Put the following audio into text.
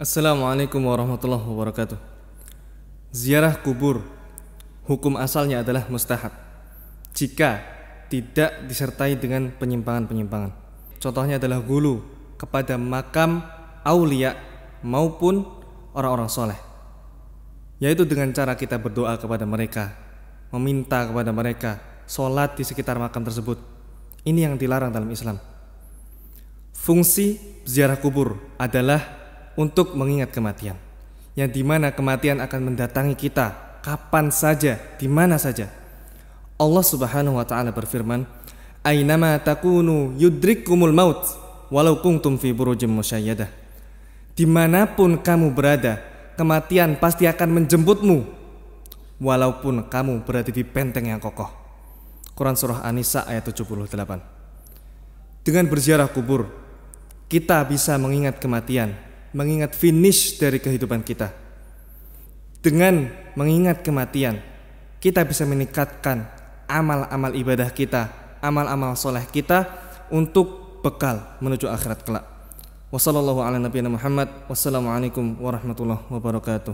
Assalamualaikum warahmatullahi wabarakatuh. Ziarah kubur hukum asalnya adalah mustahab jika tidak disertai dengan penyimpangan-penyimpangan. Contohnya adalah gulu kepada makam aulia maupun orang-orang soleh. Yaitu dengan cara kita berdoa kepada mereka, meminta kepada mereka, sholat di sekitar makam tersebut. Ini yang dilarang dalam Islam. Fungsi ziarah kubur adalah untuk mengingat kematian. Yang dimana kematian akan mendatangi kita kapan saja, di mana saja. Allah Subhanahu wa taala berfirman, "Ainama takunu yudrikkumul maut walau kuntum fi burujim musyayyadah." Dimanapun kamu berada, kematian pasti akan menjemputmu walaupun kamu berada di benteng yang kokoh. Quran surah An-Nisa ayat 78. Dengan berziarah kubur, kita bisa mengingat kematian mengingat finish dari kehidupan kita. Dengan mengingat kematian, kita bisa meningkatkan amal-amal ibadah kita, amal-amal soleh kita untuk bekal menuju akhirat kelak. Wassalamualaikum warahmatullahi wabarakatuh.